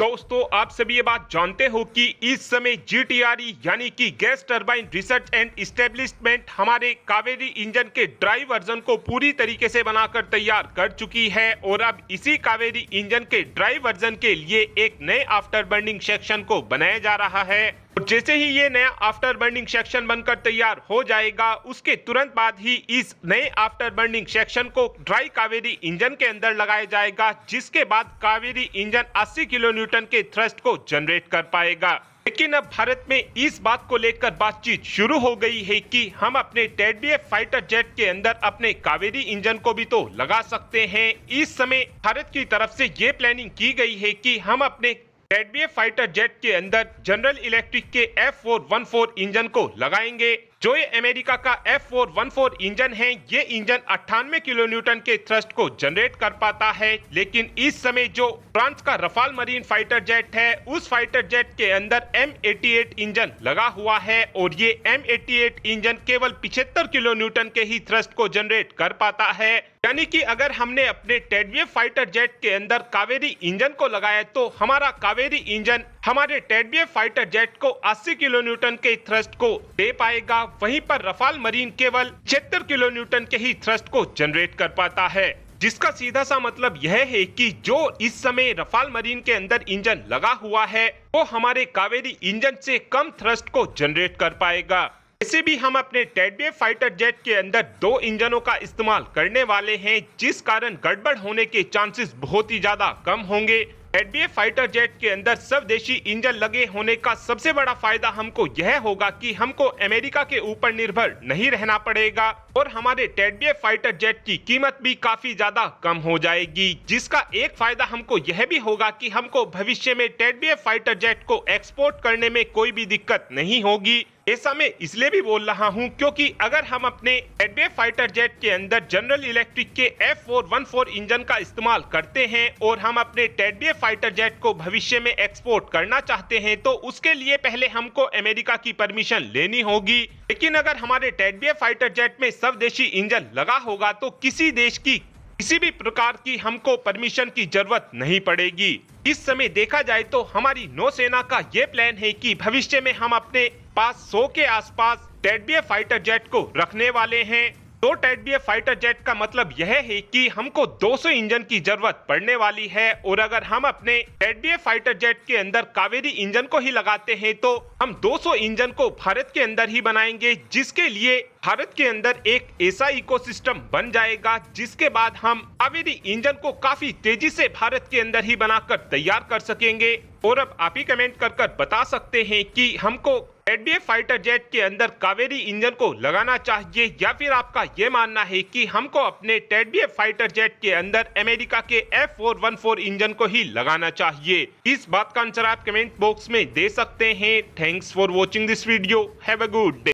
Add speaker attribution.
Speaker 1: दोस्तों आप सभी ये बात जानते हो कि इस समय जीटीआरई e यानी कि gas turbine research and establishment हमारे कावेरी इंजन के ड्राई वर्जन को पूरी तरीके से बनाकर तैयार कर चुकी है और अब इसी कावेरी इंजन के ड्राई वर्जन के लिए एक नए आफ्टर बर्निंग सेक्शन को बनाया जा रहा है जैसे ही ये नया आफ्टर बर्निंग सेक्शन बनकर तैयार हो जाएगा उसके तुरंत बाद ही इस नए आफ्टर बर्निंग सेक्शन को ड्राई कावेरी इंजन के अंदर लगाया जाएगा जिसके बाद कावेरी इंजन 80 किलो न्यूटन के थ्रस्ट को जनरेट कर पाएगा लेकिन अब भारत में इस बात को लेकर बातचीत शुरू हो गई है कि हम अपने टेडबीएफ फाइटर जेट के अंदर अपने कावेरी इंजन को भी तो लगा सकते हैं इस समय भारत की तरफ से ये प्लानिंग की गई है कि हम अपने कैडबीए फाइटर जेट के अंदर जनरल इलेक्ट्रिक के F four one four engine को लगाएंगे जो ये अमेरिका का F four one four engine है ये इंजन अट्ठानवे किलो न्यूटन के थ्रस्ट को जनरेट कर पाता है लेकिन इस समय जो फ्रांस का रफाल मरीन फाइटर जेट है उस फाइटर जेट के अंदर एम एटी एट इंजन लगा हुआ है और ये एम एटी एट इंजन केवल पिछहत्तर किलो न्यूटन के ही थ्रस्ट को जनरेट कर पाता है यानी कि अगर हमने अपने टेडवे फाइटर जेट के अंदर कावेरी इंजन को लगाया तो हमारा कावेरी इंजन हमारे टेडबीए फाइटर जेट को 80 किलो न्यूटन के थ्रस्ट को दे पाएगा वहीं पर रफाल मरीन केवल छिहत्तर किलो न्यूटन के ही थ्रस्ट को जनरेट कर पाता है जिसका सीधा सा मतलब यह है कि जो इस समय रफाल मरीन के अंदर इंजन लगा हुआ है वो हमारे कावेरी इंजन से कम थ्रस्ट को जनरेट कर पाएगा ऐसे भी हम अपने टेडबीए फाइटर जेट के अंदर दो इंजनों का इस्तेमाल करने वाले हैं जिस कारण गड़बड़ होने के चांसेस बहुत ही ज्यादा कम होंगे एफएडबीए फाइटर जेट के अंदर स्वदेशी इंजन लगे होने का सबसे बड़ा फायदा हमको यह होगा कि हमको अमेरिका के ऊपर निर्भर नहीं रहना पड़ेगा और हमारे टेडबीए फाइटर जेट की कीमत भी काफी ज्यादा कम हो जाएगी जिसका एक फायदा हमको यह भी होगा कि हमको भविष्य में टेडबीए फाइटर जेट को एक्सपोर्ट करने में कोई भी दिक्कत नहीं होगी ऐसा मैं इसलिए भी बोल रहा हूं क्योंकि अगर हम अपने एडवे फाइटर जेट के अंदर जनरल इलेक्ट्रिक के F four one four engine का इस्तेमाल करते हैं और हम अपने टेडवे फाइटर जेट को भविष्य में एक्सपोर्ट करना चाहते हैं तो उसके लिए पहले हमको अमेरिका की परमिशन लेनी होगी लेकिन अगर हमारे टेडवे फाइटर जेट में स्वदेशी इंजन लगा होगा तो किसी देश की किसी भी प्रकार की हमको परमिशन की जरूरत नहीं पड़ेगी इस समय देखा जाए तो हमारी नौसेना का ये प्लान है कि भविष्य में हम अपने पास सौ के आसपास पास फाइटर जेट को रखने वाले हैं दो टेट बी फाइटर जेट का मतलब यह है कि हमको 200 इंजन की जरूरत पड़ने वाली है और अगर हम अपने टेट बी फाइटर जेट के अंदर कावेरी इंजन को ही लगाते हैं तो हम 200 इंजन को भारत के अंदर ही बनाएंगे जिसके लिए भारत के अंदर एक ऐसा इकोसिस्टम बन जाएगा जिसके बाद हम कावेरी इंजन को काफी तेजी से भारत के अंदर ही बनाकर तैयार कर सकेंगे और अब आप ही कमेंट कर कर बता सकते हैं कि हमको एडीएफ फाइटर जेट के अंदर कावेरी इंजन को लगाना चाहिए या फिर आपका ये मानना है कि हमको अपने टेडीएफ फाइटर जेट के अंदर अमेरिका के F four one four engine को ही लगाना चाहिए इस बात का आंसर आप कमेंट बॉक्स में दे सकते हैं thanks for watching this video have a good day